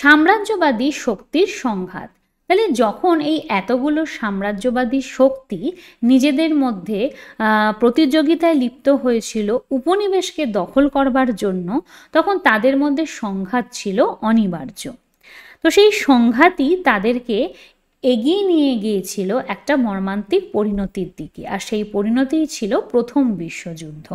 সাম্রাজ্যবাদী শক্তির সংঘাত তাহলে যখন এই এতগুলো সাম্রাজ্যবাদী শক্তি নিজেদের মধ্যে প্রতিযোগিতায় লিপ্ত হয়েছিল উপনিবেশকে দখল করবার জন্য তখন তাদের মধ্যে সংঘাত ছিল অনিবার্য তো সেই সংঘাতই তাদেরকে এগিয়ে নিয়ে গিয়েছিল একটা মর্মান্তিক পরিণতির দিকে আর সেই পরিণতিই ছিল প্রথম বিশ্বযুদ্ধ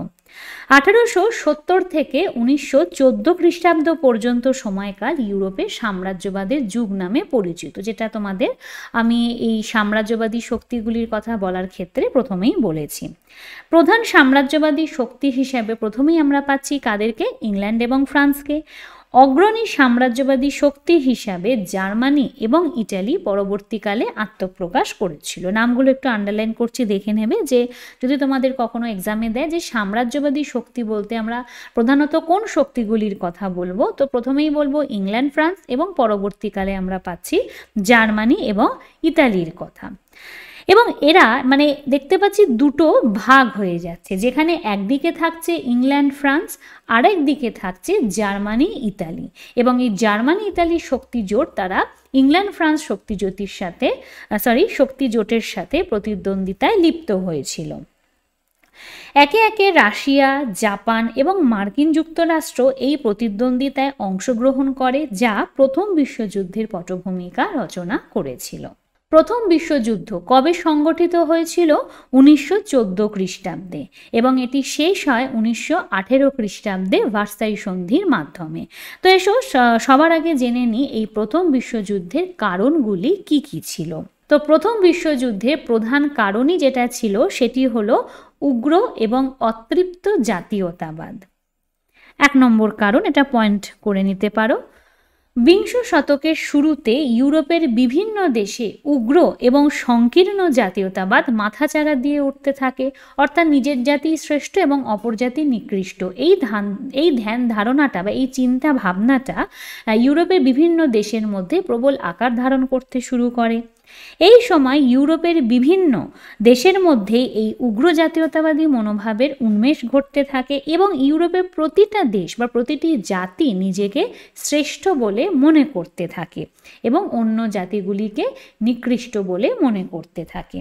আঠারোশো সত্তর থেকে উনিশশো চোদ্দ খ্রিস্টাব্দ পর্যন্ত সময়কাল ইউরোপে সাম্রাজ্যবাদের যুগ নামে পরিচিত যেটা তোমাদের আমি এই সাম্রাজ্যবাদী শক্তিগুলির কথা বলার ক্ষেত্রে প্রথমেই বলেছি প্রধান সাম্রাজ্যবাদী শক্তি হিসেবে প্রথমেই আমরা পাচ্ছি কাদেরকে ইংল্যান্ড এবং ফ্রান্সকে অগ্রণী সাম্রাজ্যবাদী শক্তি হিসাবে জার্মানি এবং ইটালি পরবর্তীকালে আত্মপ্রকাশ করেছিল নামগুলো একটু আন্ডারলাইন করছি দেখে নেবে যে যদি তোমাদের কখনো এক্সামে দেয় যে সাম্রাজ্যবাদী শক্তি বলতে আমরা প্রধানত কোন শক্তিগুলির কথা বলবো তো প্রথমেই বলবো ইংল্যান্ড ফ্রান্স এবং পরবর্তীকালে আমরা পাচ্ছি জার্মানি এবং ইতালির কথা এবং এরা মানে দেখতে পাচ্ছি দুটো ভাগ হয়ে যাচ্ছে যেখানে একদিকে থাকছে ইংল্যান্ড ফ্রান্স আরেক দিকে থাকছে জার্মানি ইতালি এবং এই জার্মানি ইতালি শক্তি জোট তারা ইংল্যান্ড ফ্রান্স শক্তি জোটের সাথে সরি শক্তি জোটের সাথে প্রতিদ্বন্দ্বিতায় লিপ্ত হয়েছিল একে একে রাশিয়া জাপান এবং মার্কিন যুক্তরাষ্ট্র এই প্রতিদ্বন্দ্বিতায় অংশগ্রহণ করে যা প্রথম বিশ্বযুদ্ধের পটভূমিকা রচনা করেছিল প্রথম বিশ্বযুদ্ধ কবে সংগঠিত হয়েছিল উনিশশো চোদ্দো খ্রিস্টাব্দে এবং এটি শেষ হয় উনিশশো আঠেরো খ্রিস্টাব্দে ভার্সাই সন্ধির মাধ্যমে তো এসো সবার আগে জেনে নিই এই প্রথম বিশ্বযুদ্ধের কারণগুলি কি কি ছিল তো প্রথম বিশ্বযুদ্ধে প্রধান কারণই যেটা ছিল সেটি হলো উগ্র এবং অতৃপ্ত জাতীয়তাবাদ এক নম্বর কারণ এটা পয়েন্ট করে নিতে পারো বিংশ শতকের শুরুতে ইউরোপের বিভিন্ন দেশে উগ্র এবং সংকীর্ণ জাতীয়তাবাদ মাথাচাড়া দিয়ে উঠতে থাকে অর্থাৎ নিজের জাতি শ্রেষ্ঠ এবং অপর জাতি নিকৃষ্ট এই ধান এই ধ্যান ধারণাটা বা এই চিন্তা ভাবনাটা ইউরোপের বিভিন্ন দেশের মধ্যে প্রবল আকার ধারণ করতে শুরু করে এই সময় ইউরোপের বিভিন্ন দেশের মধ্যে এই উগ্র জাতীয়তাবাদী মনোভাবের উন্মেষ ঘটতে থাকে এবং ইউরোপের প্রতিটা দেশ বা প্রতিটি জাতি নিজেকে শ্রেষ্ঠ বলে মনে করতে থাকে এবং অন্য জাতিগুলিকে নিকৃষ্ট বলে মনে করতে থাকে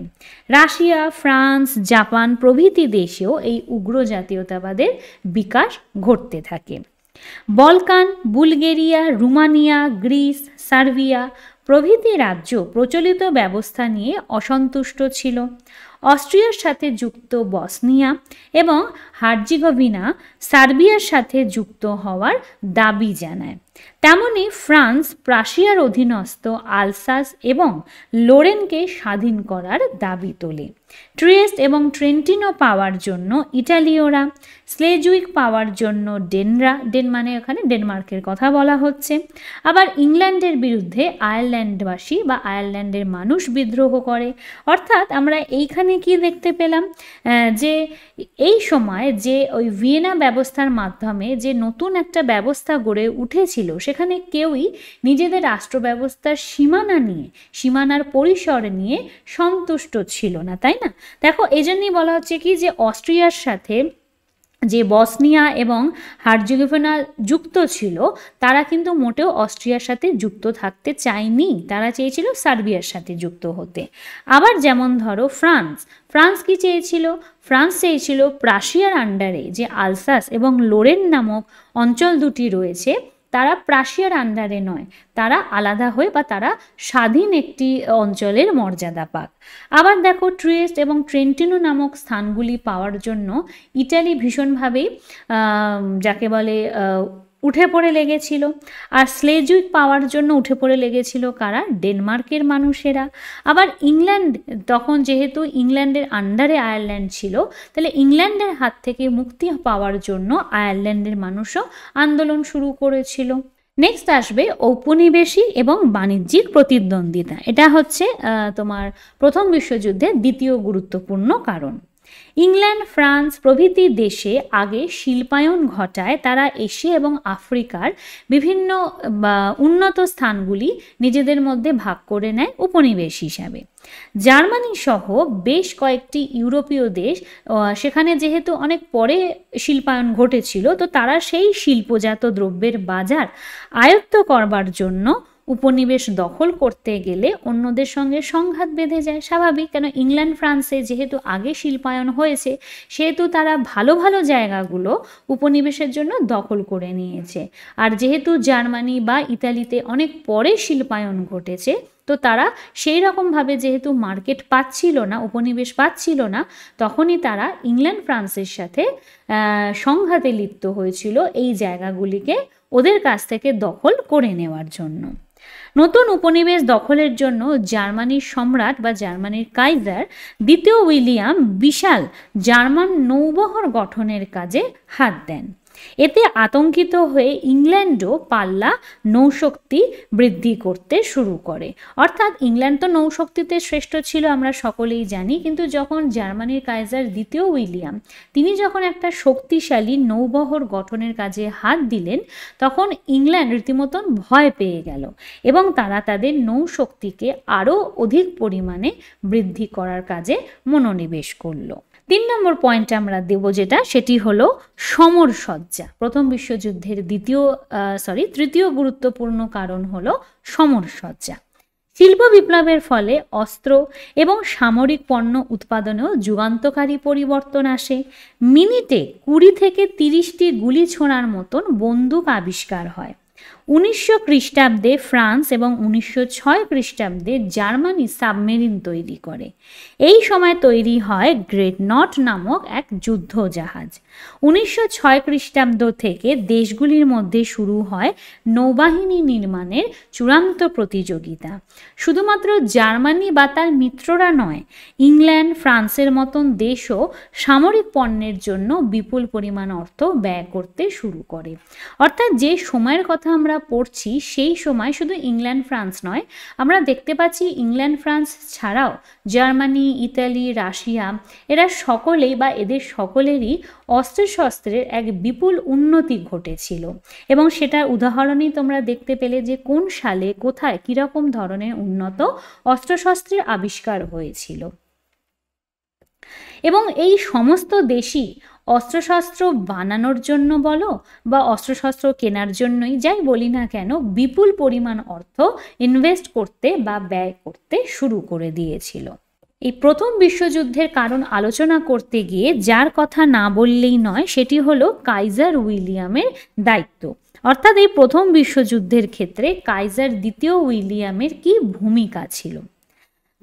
রাশিয়া ফ্রান্স জাপান প্রভৃতি দেশেও এই উগ্র জাতীয়তাবাদের বিকাশ ঘটতে থাকে Balkan Bulgaria Romania Greece Serbia প্রভৃতি রাজ্য প্রচলিত ব্যবস্থা নিয়ে অসন্তুষ্ট ছিল অস্ট্রিয়ার সাথে যুক্ত বসনিয়া এবং হার্জিগোভিনা সার্বিয়ার সাথে যুক্ত হওয়ার দাবি জানায় তেমনি ফ্রান্স প্রাশিয়ার অধীনস্থ আলসাস এবং লোরেনকে স্বাধীন করার দাবি তোলে ট্রিয়েস্ট এবং ট্রেন্টিনো পাওয়ার জন্য ইটালীয়রা স্লেজুইক পাওয়ার জন্য ডেনরা ডেন মানে এখানে ডেনমার্কের কথা বলা হচ্ছে আবার ইংল্যান্ডের বিরুদ্ধে আয়ারল্যান্ডবাসী বা আয়ারল্যান্ডের মানুষ বিদ্রোহ করে অর্থাৎ আমরা এইখানে কি দেখতে পেলাম যে এই সময় যে ওই ভিয়েনা ব্যবস্থার মাধ্যমে যে নতুন একটা ব্যবস্থা গড়ে উঠেছিল ছিল সেখানে কেউই নিজেদের রাষ্ট্র ব্যবস্থার সীমানা নিয়ে সীমানার পরিসর নিয়ে সন্তুষ্ট ছিল না তাই না দেখো এজন্যই বলা হচ্ছে কি যে অস্ট্রিয়ার সাথে যে বসনিয়া এবং হার্জেগোভিনা যুক্ত ছিল তারা কিন্তু মোটেও অস্ট্রিয়ার সাথে যুক্ত থাকতে চায়নি তারা চেয়েছিল সার্বিয়ার সাথে যুক্ত হতে আবার যেমন ধরো ফ্রান্স ফ্রান্স কি চেয়েছিল ফ্রান্স চেয়েছিল প্রাশিয়ার আন্ডারে যে আলসাস এবং লোরেন নামক অঞ্চল দুটি রয়েছে তারা প্রাশিয়ার আন্ডারে নয় তারা আলাদা হয়ে বা তারা স্বাধীন একটি অঞ্চলের মর্যাদা পাক আবার দেখো ট্রিয়েস্ট এবং ট্রেন্টিনো নামক স্থানগুলি পাওয়ার জন্য ইটালি ভীষণভাবেই যাকে বলে উঠে পড়ে লেগেছিল আর স্লেজুইক পাওয়ার জন্য উঠে পড়ে লেগেছিল কারা ডেনমার্কের মানুষেরা আবার ইংল্যান্ড তখন যেহেতু ইংল্যান্ডের আন্ডারে আয়ারল্যান্ড ছিল তাহলে ইংল্যান্ডের হাত থেকে মুক্তি পাওয়ার জন্য আয়ারল্যান্ডের মানুষও আন্দোলন শুরু করেছিল নেক্সট আসবে ঔপনিবেশিক এবং বাণিজ্যিক প্রতিদ্বন্দ্বিতা এটা হচ্ছে তোমার প্রথম বিশ্বযুদ্ধের দ্বিতীয় গুরুত্বপূর্ণ কারণ ইংল্যান্ড ফ্রান্স প্রভৃতি দেশে আগে শিল্পায়ন ঘটায় তারা এশিয়া এবং আফ্রিকার বিভিন্ন উন্নত স্থানগুলি নিজেদের মধ্যে ভাগ করে নেয় উপনিবেশ হিসাবে জার্মানি সহ বেশ কয়েকটি ইউরোপীয় দেশ সেখানে যেহেতু অনেক পরে শিল্পায়ন ঘটেছিল তো তারা সেই শিল্পজাত দ্রব্যের বাজার আয়ত্ত করবার জন্য উপনিবেশ দখল করতে গেলে অন্যদের সঙ্গে সংঘাত বেঁধে যায় স্বাভাবিক কেন ইংল্যান্ড ফ্রান্সে যেহেতু আগে শিল্পায়ন হয়েছে সেহেতু তারা ভালো ভালো জায়গাগুলো উপনিবেশের জন্য দখল করে নিয়েছে আর যেহেতু জার্মানি বা ইতালিতে অনেক পরে শিল্পায়ন ঘটেছে তো তারা সেই রকমভাবে যেহেতু মার্কেট পাচ্ছিল না উপনিবেশ পাচ্ছিল না তখনই তারা ইংল্যান্ড ফ্রান্সের সাথে সংঘাতে লিপ্ত হয়েছিল এই জায়গাগুলিকে ওদের কাছ থেকে দখল করে নেওয়ার জন্য নতুন উপনিবেশ দখলের জন্য জার্মানির সম্রাট বা জার্মানির কাইজার দ্বিতীয় উইলিয়াম বিশাল জার্মান নৌবহর গঠনের কাজে হাত দেন এতে আতঙ্কিত হয়ে ইংল্যান্ডও পাল্লা নৌশক্তি বৃদ্ধি করতে শুরু করে অর্থাৎ ইংল্যান্ড তো নৌশক্তিতে শ্রেষ্ঠ ছিল আমরা সকলেই জানি কিন্তু যখন জার্মানির কাইজার দ্বিতীয় উইলিয়াম তিনি যখন একটা শক্তিশালী নৌবহর গঠনের কাজে হাত দিলেন তখন ইংল্যান্ড রীতিমতন ভয় পেয়ে গেল এবং তারা তাদের নৌশক্তিকে আরও অধিক পরিমাণে বৃদ্ধি করার কাজে মনোনিবেশ করলো তিন নম্বর পয়েন্ট আমরা দেব যেটা সেটি হলো সমর সজ্জা প্রথম বিশ্বযুদ্ধের দ্বিতীয় সরি তৃতীয় গুরুত্বপূর্ণ কারণ হলো সমর সজ্জা শিল্প বিপ্লবের ফলে অস্ত্র এবং সামরিক পণ্য উৎপাদনেও যুগান্তকারী পরিবর্তন আসে মিনিটে কুড়ি থেকে তিরিশটি গুলি ছোঁড়ার মতন বন্দুক আবিষ্কার হয় উনিশশো খ্রিস্টাব্দে ফ্রান্স এবং উনিশশো ছয় খ্রিস্টাব্দে জার্মানি সাবমেরিন তৈরি করে এই সময় তৈরি হয় গ্রেট নট নামক এক যুদ্ধ জাহাজ উনিশশো ছয় খ্রিস্টাব্দ থেকে দেশগুলির মধ্যে শুরু হয় নৌবাহিনী নির্মাণের চূড়ান্ত প্রতিযোগিতা শুধুমাত্র জার্মানি বা তার মিত্ররা নয় ইংল্যান্ড ফ্রান্সের মতন দেশও সামরিক পণ্যের জন্য বিপুল পরিমাণ অর্থ ব্যয় করতে শুরু করে অর্থাৎ যে সময়ের কথা কথা আমরা পড়ছি সেই সময় শুধু ইংল্যান্ড ফ্রান্স নয় আমরা দেখতে পাচ্ছি ইংল্যান্ড ফ্রান্স ছাড়াও জার্মানি ইতালি রাশিয়া এরা সকলেই বা এদের সকলেরই অস্ত্রশস্ত্রের এক বিপুল উন্নতি ঘটেছিল এবং সেটার উদাহরণই তোমরা দেখতে পেলে যে কোন সালে কোথায় কীরকম ধরনের উন্নত অস্ত্রশস্ত্রের আবিষ্কার হয়েছিল এবং এই সমস্ত দেশই অস্ত্রশস্ত্র বানানোর জন্য বলো বা অস্ত্রশস্ত্র কেনার জন্যই যাই বলি না কেন বিপুল পরিমাণ অর্থ ইনভেস্ট করতে বা ব্যয় করতে শুরু করে দিয়েছিল এই প্রথম বিশ্বযুদ্ধের কারণ আলোচনা করতে গিয়ে যার কথা না বললেই নয় সেটি হলো কাইজার উইলিয়ামের দায়িত্ব অর্থাৎ এই প্রথম বিশ্বযুদ্ধের ক্ষেত্রে কাইজার দ্বিতীয় উইলিয়ামের কি ভূমিকা ছিল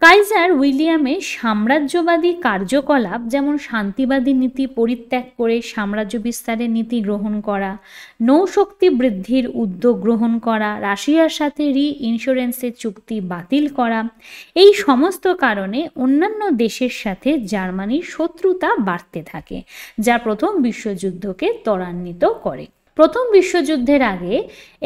কাইজার উইলিয়ামে সাম্রাজ্যবাদী কার্যকলাপ যেমন শান্তিবাদী নীতি পরিত্যাগ করে সাম্রাজ্য বিস্তারের নীতি গ্রহণ করা নৌশক্তি বৃদ্ধির উদ্যোগ গ্রহণ করা রাশিয়ার সাথে রি ইন্স্যুরেন্সের চুক্তি বাতিল করা এই সমস্ত কারণে অন্যান্য দেশের সাথে জার্মানির শত্রুতা বাড়তে থাকে যা প্রথম বিশ্বযুদ্ধকে ত্বরান্বিত করে প্রথম বিশ্বযুদ্ধের আগে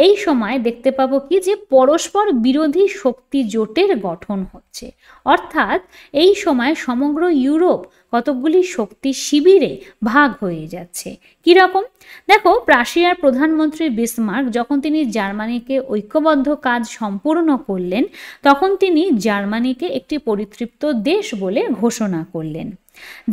এই সময় দেখতে পাবো কি যে পরস্পর বিরোধী শক্তি জোটের গঠন হচ্ছে অর্থাৎ এই সময় সমগ্র ইউরোপ কতকগুলি শক্তি শিবিরে ভাগ হয়ে যাচ্ছে কিরকম দেখো প্রাশিয়ার প্রধানমন্ত্রী বিসমার্ক যখন তিনি জার্মানিকে ঐক্যবদ্ধ কাজ সম্পূর্ণ করলেন তখন তিনি জার্মানিকে একটি পরিতৃপ্ত দেশ বলে ঘোষণা করলেন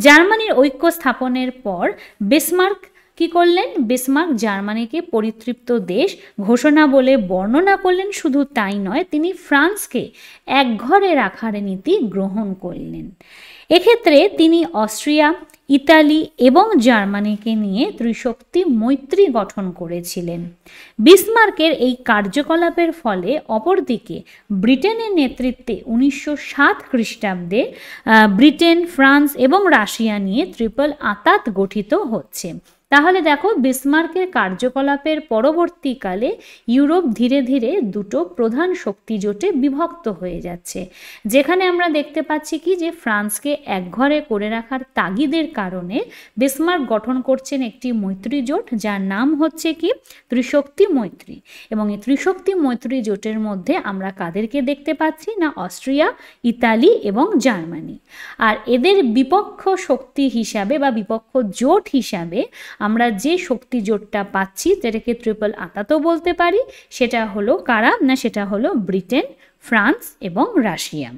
জার্মানির ঐক্য স্থাপনের পর বিসমার্ক কি করলেন বিসমার্ক জার্মানিকে পরিতৃপ্ত দেশ ঘোষণা বলে বর্ণনা করলেন শুধু তাই নয় তিনি ফ্রান্সকে একঘরে রাখার নীতি গ্রহণ করলেন এক্ষেত্রে তিনি অস্ট্রিয়া ইতালি এবং জার্মানিকে নিয়ে ত্রিশক্তি মৈত্রী গঠন করেছিলেন বিসমার্কের এই কার্যকলাপের ফলে অপরদিকে ব্রিটেনের নেতৃত্বে উনিশশো সাত খ্রিস্টাব্দে ব্রিটেন ফ্রান্স এবং রাশিয়া নিয়ে ট্রিপল আতাত গঠিত হচ্ছে তাহলে দেখো বিসমার্কের কার্যকলাপের পরবর্তীকালে ইউরোপ ধীরে ধীরে দুটো প্রধান শক্তি জোটে বিভক্ত হয়ে যাচ্ছে যেখানে আমরা দেখতে পাচ্ছি কি যে ফ্রান্সকে একঘরে করে রাখার তাগিদের কারণে বিসমার্ক গঠন করছেন একটি মৈত্রী জোট যার নাম হচ্ছে কি ত্রিশক্তি মৈত্রী এবং এই ত্রিশক্তি মৈত্রী জোটের মধ্যে আমরা কাদেরকে দেখতে পাচ্ছি না অস্ট্রিয়া ইতালি এবং জার্মানি আর এদের বিপক্ষ শক্তি হিসাবে বা বিপক্ষ জোট হিসাবে আমরা যে শক্তি জোটটা পাচ্ছি যেটাকে ট্রিপল আতাতও বলতে পারি সেটা হলো কারা না সেটা হলো ব্রিটেন ফ্রান্স এবং রাশিয়া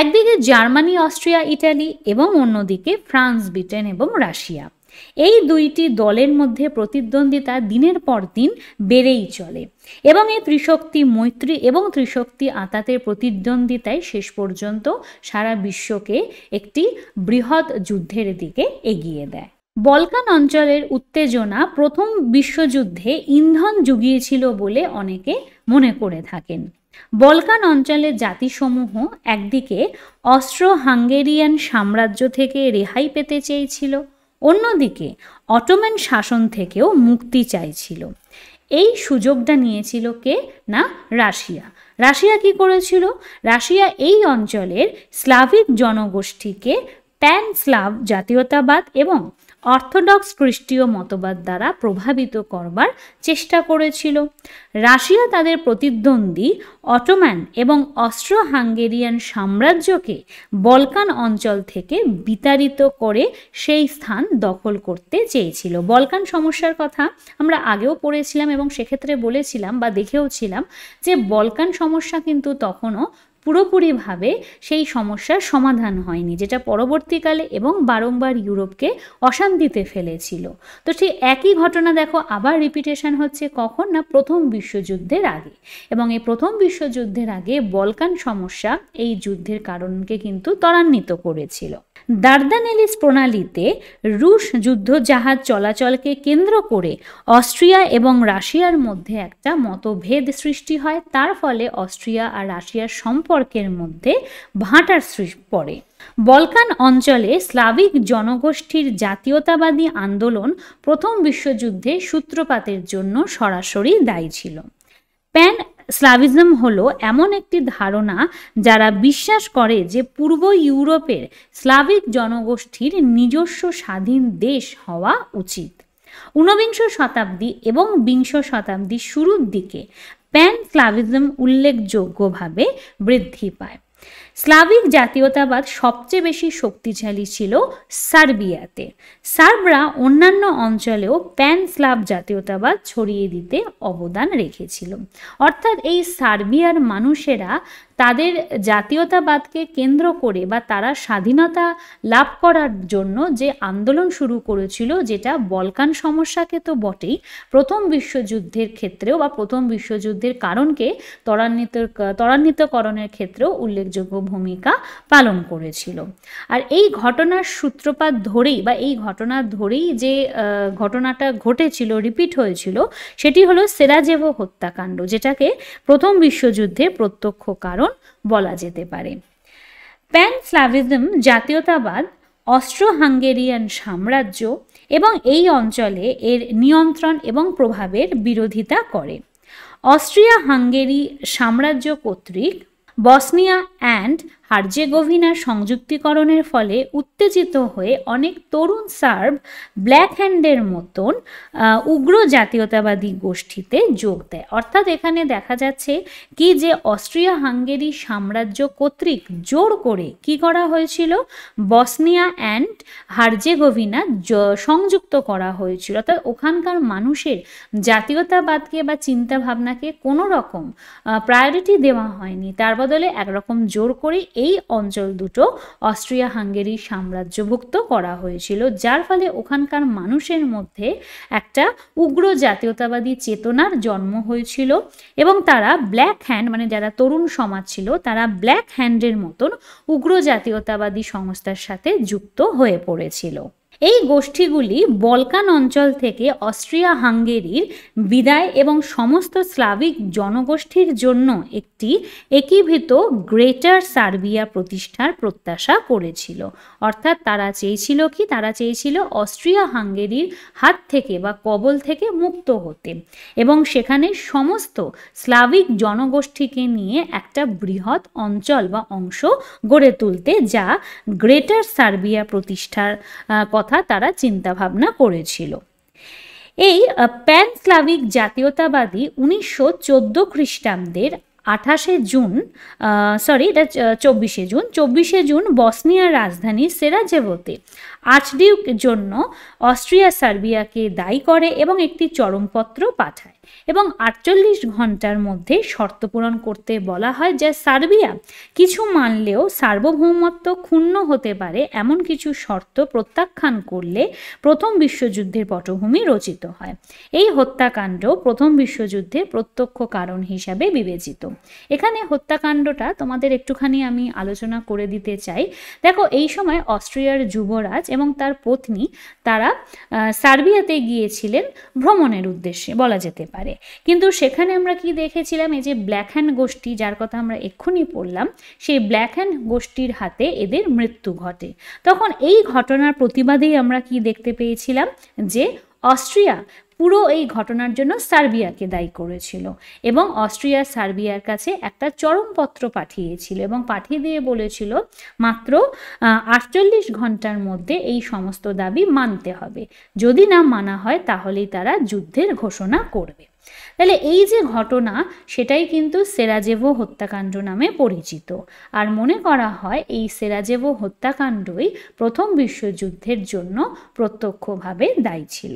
একদিকে জার্মানি অস্ট্রিয়া ইটালি এবং অন্যদিকে ফ্রান্স ব্রিটেন এবং রাশিয়া এই দুইটি দলের মধ্যে প্রতিদ্বন্দ্বিতা দিনের পর দিন বেড়েই চলে এবং এই ত্রিশক্তি মৈত্রী এবং ত্রিশক্তি আতাতের প্রতিদ্বন্দ্বিতায় শেষ পর্যন্ত সারা বিশ্বকে একটি বৃহৎ যুদ্ধের দিকে এগিয়ে দেয় বলকান অঞ্চলের উত্তেজনা প্রথম বিশ্বযুদ্ধে ইন্ধন জুগিয়েছিল বলে অনেকে মনে করে থাকেন বলকান অঞ্চলের জাতিসমূহ একদিকে অস্ট্রো হাঙ্গেরিয়ান সাম্রাজ্য থেকে রেহাই পেতে চেয়েছিল অন্যদিকে অটোম্যান শাসন থেকেও মুক্তি চাইছিল এই সুযোগটা নিয়েছিল কে না রাশিয়া রাশিয়া কি করেছিল রাশিয়া এই অঞ্চলের স্লাভিক জনগোষ্ঠীকে প্যান স্লাভ জাতীয়তাবাদ এবং অর্থোডক্স খ্রিস্টীয় মতবাদ দ্বারা প্রভাবিত করবার চেষ্টা করেছিল রাশিয়া তাদের প্রতিদ্বন্দ্বী অটোম্যান এবং অস্ট্রো হাঙ্গেরিয়ান সাম্রাজ্যকে বলকান অঞ্চল থেকে বিতাড়িত করে সেই স্থান দখল করতে চেয়েছিল বলকান সমস্যার কথা আমরা আগেও পড়েছিলাম এবং সেক্ষেত্রে বলেছিলাম বা দেখেওছিলাম যে বলকান সমস্যা কিন্তু তখনও পুরোপুরিভাবে সেই সমস্যার সমাধান হয়নি যেটা পরবর্তীকালে এবং বারংবার ইউরোপকে অশান্তিতে ফেলেছিল তো সেই একই ঘটনা দেখো আবার রিপিটেশন হচ্ছে কখন না প্রথম বিশ্বযুদ্ধের আগে এবং এই প্রথম বিশ্বযুদ্ধের আগে বলকান সমস্যা এই যুদ্ধের কারণকে কিন্তু ত্বরান্বিত করেছিল দার্দানেলিস প্রণালীতে রুশ যুদ্ধ জাহাজ চলাচলকে কেন্দ্র করে অস্ট্রিয়া এবং রাশিয়ার মধ্যে একটা মতভেদ সৃষ্টি হয় তার ফলে অস্ট্রিয়া আর রাশিয়ার সম্পর্কের মধ্যে ভাঁটার সৃষ্টি পড়ে বলকান অঞ্চলে স্লাভিক জনগোষ্ঠীর জাতীয়তাবাদী আন্দোলন প্রথম বিশ্বযুদ্ধে সূত্রপাতের জন্য সরাসরি দায়ী ছিল প্যান স্লাভিজম হলো এমন একটি ধারণা যারা বিশ্বাস করে যে পূর্ব ইউরোপের স্লাভিক জনগোষ্ঠীর নিজস্ব স্বাধীন দেশ হওয়া উচিত ঊনবিংশ শতাব্দী এবং বিংশ শতাব্দীর শুরুর দিকে প্যান স্লাভিজম উল্লেখযোগ্যভাবে বৃদ্ধি পায় স্লাভিক জাতীয়তাবাদ সবচেয়ে বেশি শক্তিশালী ছিল সার্বিয়াতে সার্বরা অন্যান্য অঞ্চলেও প্যান স্লাভ জাতীয়তাবাদ ছড়িয়ে দিতে অবদান রেখেছিল অর্থাৎ এই সার্বিয়ার মানুষেরা তাদের জাতীয়তাবাদকে কেন্দ্র করে বা তারা স্বাধীনতা লাভ করার জন্য যে আন্দোলন শুরু করেছিল যেটা বলকান সমস্যাকে তো বটেই প্রথম বিশ্বযুদ্ধের ক্ষেত্রেও বা প্রথম বিশ্বযুদ্ধের কারণকে ত্বরান্বিত ত্বরান্বিতকরণের ক্ষেত্রেও উল্লেখযোগ্য ভূমিকা পালন করেছিল আর এই ঘটনার সূত্রপাত ধরেই বা এই ঘটনা ধরেই যে ঘটনাটা ঘটেছিল রিপিট হয়েছিল সেটি হলো সেরাজেভো হত্যাকাণ্ড যেটাকে প্রথম বিশ্বযুদ্ধে প্রত্যক্ষ কারণ বলা যেতে পারে প্যান স্লাভিজম জাতীয়তাবাদ অস্ট্রো হাঙ্গেরিয়ান সাম্রাজ্য এবং এই অঞ্চলে এর নিয়ন্ত্রণ এবং প্রভাবের বিরোধিতা করে অস্ট্রিয়া হাঙ্গেরি সাম্রাজ্য কর্তৃক Bosnia and হার্জেগোভিনা সংযুক্তিকরণের ফলে উত্তেজিত হয়ে অনেক তরুণ সার্ব ব্ল্যাক হ্যান্ডের মতন উগ্র জাতীয়তাবাদী গোষ্ঠীতে যোগ দেয় অর্থাৎ এখানে দেখা যাচ্ছে কি যে অস্ট্রিয়া হাঙ্গেরি সাম্রাজ্য কর্তৃক জোর করে কি করা হয়েছিল বসনিয়া অ্যান্ড হার্জেগোভিনা সংযুক্ত করা হয়েছিল অর্থাৎ ওখানকার মানুষের জাতীয়তাবাদকে বা চিন্তাভাবনাকে কোনো রকম প্রায়োরিটি দেওয়া হয়নি তার বদলে একরকম জোর করে এই অঞ্চল দুটো অস্ট্রিয়া হাঙ্গেরি সাম্রাজ্যভুক্ত করা হয়েছিল যার ফলে ওখানকার মানুষের মধ্যে একটা উগ্র জাতীয়তাবাদী চেতনার জন্ম হয়েছিল এবং তারা ব্ল্যাক হ্যান্ড মানে যারা তরুণ সমাজ ছিল তারা ব্ল্যাক হ্যান্ডের মতন উগ্র জাতীয়তাবাদী সংস্থার সাথে যুক্ত হয়ে পড়েছিল এই গোষ্ঠীগুলি বলকান অঞ্চল থেকে অস্ট্রিয়া হাঙ্গেরির বিদায় এবং সমস্ত স্লাভিক জনগোষ্ঠীর জন্য একটি একীভূত গ্রেটার সার্বিয়া প্রতিষ্ঠার প্রত্যাশা করেছিল অর্থাৎ তারা চেয়েছিল কি তারা চেয়েছিল অস্ট্রিয়া হাঙ্গেরির হাত থেকে বা কবল থেকে মুক্ত হতে এবং সেখানে সমস্ত স্লাভিক জনগোষ্ঠীকে নিয়ে একটা বৃহৎ অঞ্চল বা অংশ গড়ে তুলতে যা গ্রেটার সার্বিয়া প্রতিষ্ঠার কথা কথা তারা ভাবনা করেছিল এই প্যান স্লাভিক জাতীয়তাবাদী উনিশশো চোদ্দো খ্রিস্টাব্দের আঠাশে জুন সরি এটা চব্বিশে জুন চব্বিশে জুন বসনিয়ার রাজধানী সেরাজেভোতে আর্চডিউক জন্য অস্ট্রিয়া সার্বিয়াকে দায়ী করে এবং একটি চরমপত্র পাঠায় এবং আটচল্লিশ ঘন্টার মধ্যে শর্ত পূরণ করতে বলা হয় যে সার্বিয়া কিছু মানলেও সার্বভৌমত্ব ক্ষুণ্ণ হতে পারে এমন কিছু শর্ত প্রত্যাখ্যান করলে প্রথম বিশ্বযুদ্ধের পটভূমি রচিত হয় এই হত্যাকাণ্ড প্রথম বিশ্বযুদ্ধের প্রত্যক্ষ কারণ হিসাবে বিবেচিত এখানে হত্যাকাণ্ডটা তোমাদের একটুখানি আমি আলোচনা করে দিতে চাই দেখো এই সময় অস্ট্রিয়ার যুবরাজ এবং তার পত্নী তারা সার্বিয়াতে গিয়েছিলেন ভ্রমণের উদ্দেশ্যে বলা যেতে পারে কিন্তু সেখানে আমরা কি দেখেছিলাম এই যে ব্ল্যাক হ্যান্ড গোষ্ঠী যার কথা আমরা এক্ষুনি পড়লাম সেই ব্ল্যাক হ্যান্ড গোষ্ঠীর হাতে এদের মৃত্যু ঘটে তখন এই ঘটনার প্রতিবাদেই আমরা কি দেখতে পেয়েছিলাম যে অস্ট্রিয়া পুরো এই ঘটনার জন্য সার্বিয়াকে দায়ী করেছিল এবং অস্ট্রিয়া সার্বিয়ার কাছে একটা চরমপত্র পাঠিয়েছিল এবং পাঠিয়ে দিয়ে বলেছিল মাত্র আটচল্লিশ ঘন্টার মধ্যে এই সমস্ত দাবি মানতে হবে যদি না মানা হয় তাহলেই তারা যুদ্ধের ঘোষণা করবে তাহলে এই যে ঘটনা সেটাই কিন্তু সেরাজেভো হত্যাকাণ্ড নামে পরিচিত আর মনে করা হয় এই সেরাজেভো হত্যাকাণ্ডই প্রথম বিশ্বযুদ্ধের জন্য প্রত্যক্ষভাবে দায়ী ছিল